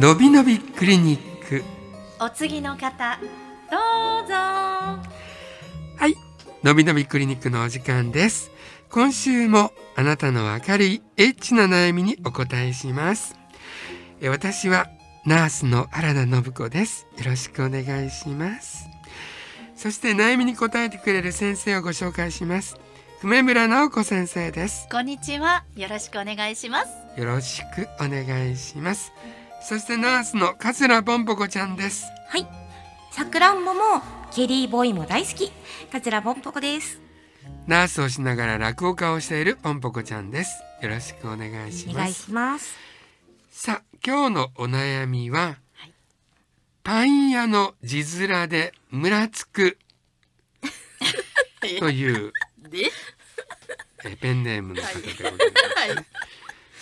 のびのびクリニックお次の方どうぞはいのびのびクリニックのお時間です今週もあなたの明るいエッチな悩みにお答えしますえ私はナースの原田信子ですよろしくお願いしますそして悩みに答えてくれる先生をご紹介します久米村直子先生ですこんにちはよろしくお願いしますよろしくお願いしますそしてナースの桂ぼんぽこちゃんですはいさくらんぼもケリーボーイも大好き桂ぼんぽこですナースをしながら落語家をしているぽんぽこちゃんですよろしくお願いしますさあ今日のお悩みは、はい、パン屋の字面でムラつく というえペンネームの方でございます、ね、はい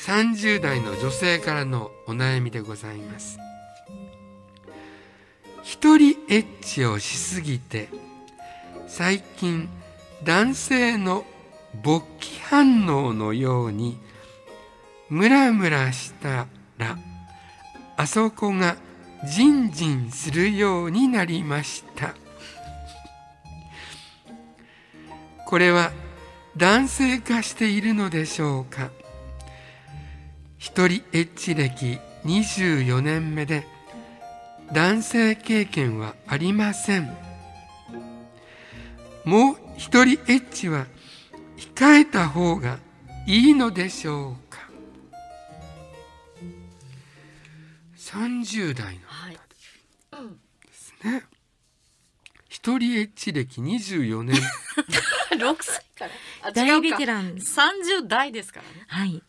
30代の女性からのお悩みでございます一人エッチをしすぎて最近男性の勃起反応のようにムラムラしたらあそこがジンジンするようになりましたこれは男性化しているのでしょうか一人エッチ歴24年目で男性経験はありませんもう一人エッチは控えた方がいいのでしょうか30代の方ですね、一人エッチ歴24年6 歳から大ベテラン30代ですからねはい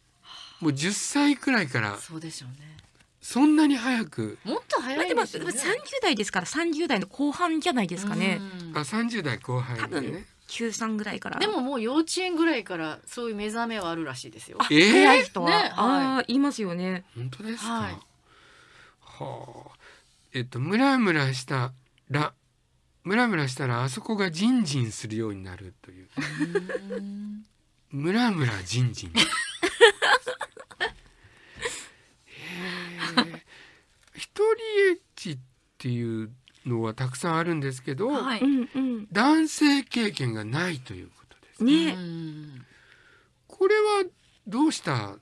もう10歳くらいからそうでしょうねそんなに早くもっと早いですよね、まあ、でも30代ですから30代の後半じゃないですかね、あ30代後半、ね、多分九三ぐらいから。でももう幼稚園ぐらいからそういう目覚めはあるらしいですよ。えー、早い人は、ね、ああ言いますよね。本当ですか。はい、はあ、えっとムラムラしたらムラムラしたらあそこがジンジンするようになるという。ムラムラジンジン。一人エッチっていうのはたくさんあるんですけど、はい男性経験がないということですね。ねこれはどうした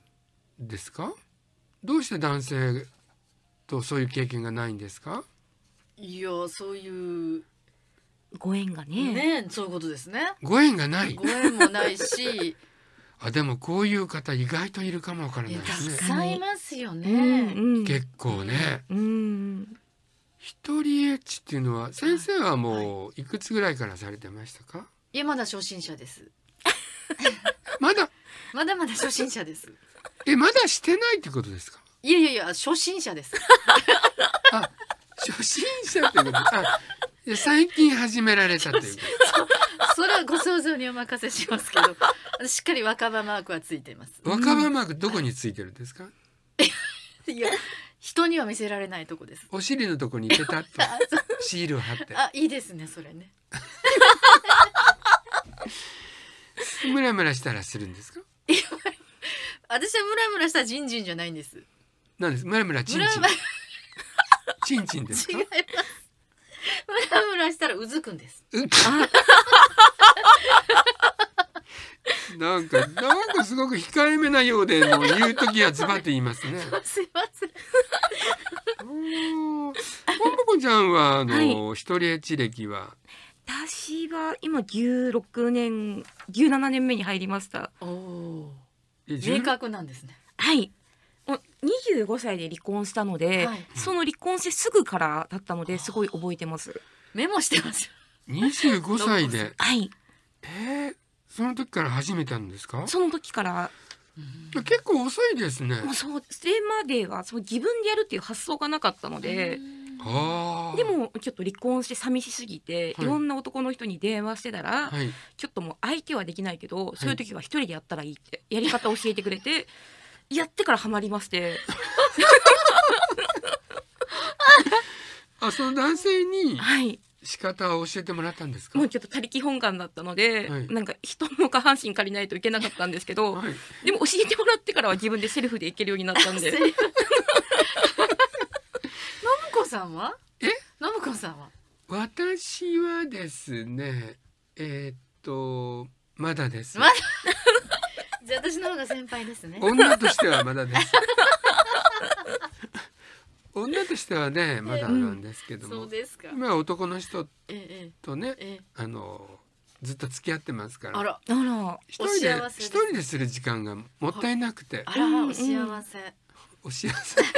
ですかどうして男性とそういう経験がないんですかいやそういうご縁がねねそういうことですねご縁がないご縁もないし あでもこういう方意外といるかもわからないですねたくさんいまますよね、うんうん、結構ね、うん、人エッチっていうのは先生はもういくつぐらいからされてましたか、はい、いやまだ初心者です まだまだまだ初心者ですえまだしてないってことですかいやいやいや初心者です あ初心者ってことあ最近始められたというそれはご想像にお任せしますけどしっかり若葉マークはついてます若葉マークどこについてるんですか、うんいや人には見せられないとこですお尻のとこにペタッとシールを貼ってあいいですねそれね ムラムラしたらするんですかいや私はムラムラしたジンジンじゃないんですなんですムラムラチンチンチンチンですか違いますムラムラしたらうずくんです なんか、なんかすごく控えめなようで、もう言う時はズバッて言いますね。すいません。ポンぽんぽこちゃんは、あの、一人エッチ歴は。私は今16年17年目に入りましたおお明確なんですねはい25歳で離婚したので、はい、その離婚してすぐからだったのですごい覚えてますメモしてます25歳で はいえー、その時から始めたんですかその時から結構遅いですね。まあ、そうそれまではその自分でやるっていう発想がなかったので。でもちょっと離婚して寂しすぎて、はい、いろんな男の人に電話してたら、はい、ちょっともう相手はできないけど、そういう時は一人でやったらいいってやり方教えてくれて、やってからハマりまして あその男性に仕方を教えてもらったんですかもうちょっと他力本願だったので、はい、なんか人の下半身借りないといけなかったんですけど、はい、でも教えてもらってからは自分でセルフでいけるようになったんで。信 子さんはえ信子さんは私はですねえー、っとまだです。まだ じゃあ私の方が先輩ですね。女としてはまだです。女としてはねまだあるんですけども、あ男の人とね、あのずっと付き合ってますから。一人で一人でする時間がもったいなくて。お幸せ。お幸せ。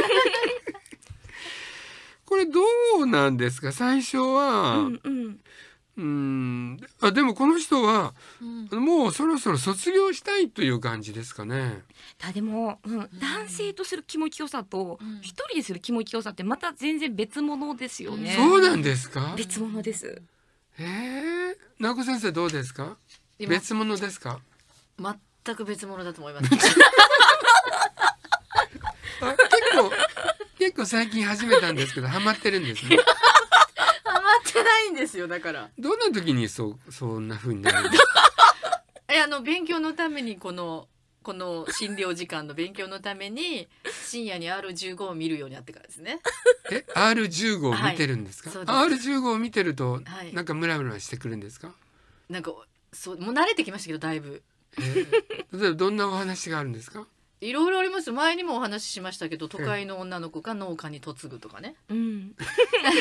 これどうなんですか最初は、うんあでもこの人は、うん、もうそろそろ卒業したいという感じですかね。だでも、うん、男性とする気持ちよさと、うん、一人でする気持ちよさってまた全然別物ですよね。そうなんですか。別物です。ええー、名子先生どうですか。別物ですか。全く別物だと思います。結構結構最近始めたんですけどハマってるんですね。ないんですよだからどんな時にそそんな風になるんですかえあの勉強のためにこのこの診療時間の勉強のために深夜に R15 を見るようになってからですね。え R15 を見てるんですか、はい、です ?R15 を見てると、なんかムラムラしてくるんですかなんかそうもう慣れてきましたけどだいぶ。えー、例えばどんなお話があるんですかいろいろあります前にもお話ししましたけど都会の女の子が農家に嫁ぐとかね、うん、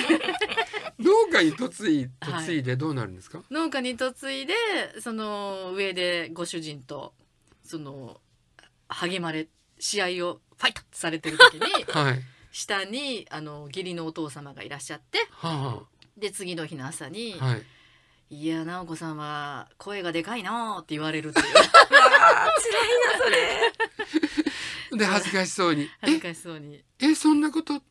農家に嫁いでどうなるんですか、農家に嫁いでその上でご主人とその励まれ試合をファイトされてる時に はい、下にあの義理のお父様がいらっしゃってはで次の日の朝にはい、「いや直子さんは声がでかいな」って言われるっていう 辛いなそれで恥ずかしそうに 恥ずかしそうに「えそんなこと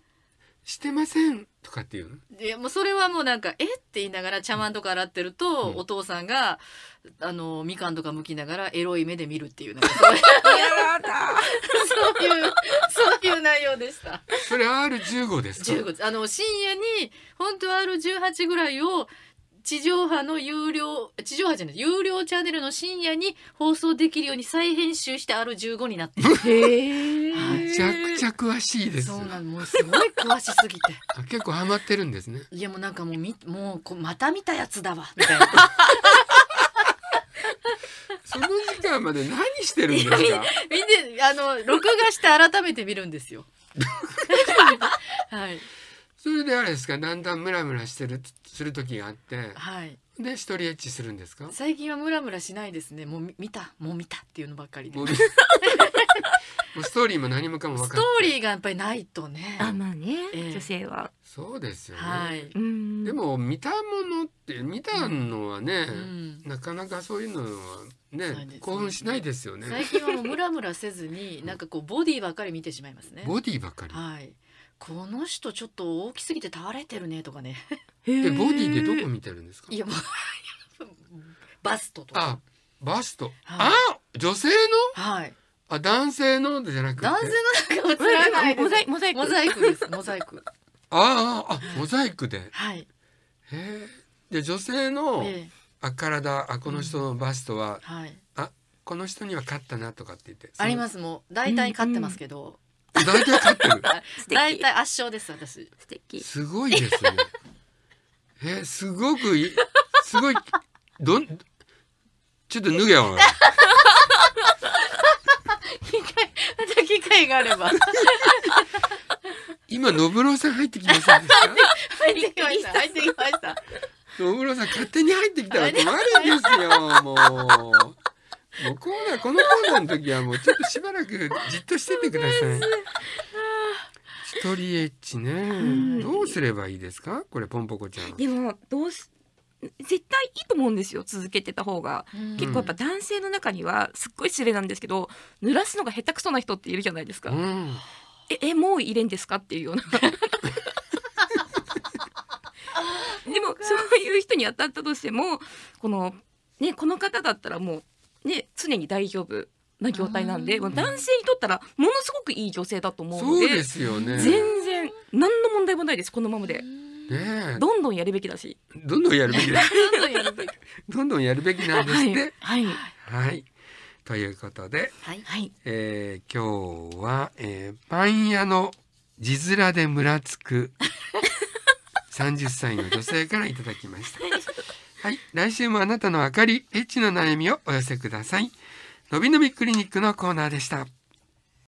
してません」とかっていうのでもうそれはもうなんか「えっ?」て言いながら茶碗とか洗ってると、うん、お父さんがあのみかんとか剥きながらエロい目で見るっていうなんかそういうそういうそういう内容でした。それ r 十五ですか。15あの深夜に本当は r 十八ぐらいを地上波の有料、地上波じゃない、有料チャンネルの深夜に放送できるように再編集して R15 になって。へめちゃくちゃ詳しいです。そうなの、もうすごい詳しすぎて。結構ハマってるんですね。いやもうなんかもうみ、もうこうまた見たやつだわ、みたいな。その時間まで何してるんですか。みんなあの録画して改めて見るんですよ。はい。それであれですかだんだんムラムラしてるする時があって、はい、で一人エッチするんですか最近はムラムラしないですねもう見たもう見たっていうのばっかりで もうストーリーも何もかもストーリーがやっぱりないとねあまあね、えー、女性はそうですよね、はい、でも見たものって見たのはね、うん、なかなかそういうのはね、ね、興奮しないですよね最近はもうムラムラせずになんかこうボディばっかり見てしまいますねボディばっかりはいこの人ちょっと大きすぎて倒れてるねとかねで ボディでどこ見てるんですかいや バストとかバスト、はい、あ女性のはいあ男性のじゃなく男性のなんか映らないモザイクモザイクですモザイクあああモザイクではいへえで女性の、ええ、あ体あこの人のバストは、うん、はい、あこの人には勝ったなとかって言ってありますもう大体勝ってますけど、大体勝ってる。大体圧勝です私。素敵。すごいですね。えすごくいい。すごいどんちょっと脱げよ。機会また機会があれば。今信郎さん入ってきました。入ってきました。入ってきました。信郎さん勝手に入ってきたら困るんですよもう。はこのコーナーの時はもうちょっとしばらくじっとしててください。一人エッチね、どうすればいいですかこれポンポコちゃん。でもどうす絶対いいと思うんですよ続けてた方が、うん、結構やっぱ男性の中にはすっごい失礼なんですけど濡らすのが下手くそな人っているじゃないですか、うん、ええもう入れんですかっていうような でもそういう人に当たったとしてもこのねこの方だったらもうね、常に大丈夫な業態なんで、まあ、男性にとったらものすごくいい女性だと思うのでそうですよ、ね、全然何の問題もないですこのままで。ね、どんどんやるべきだし。どんどんやるべきだ。どんどんやるべきなんですって。はい。はい。はい、ということで、はい、えー、今日は、えー、パン屋の字面でむらつく 三十歳の女性からいただきました。はい、来週もあなたの明かり、エッチな悩みをお寄せください。のびのびクリニックのコーナーでした。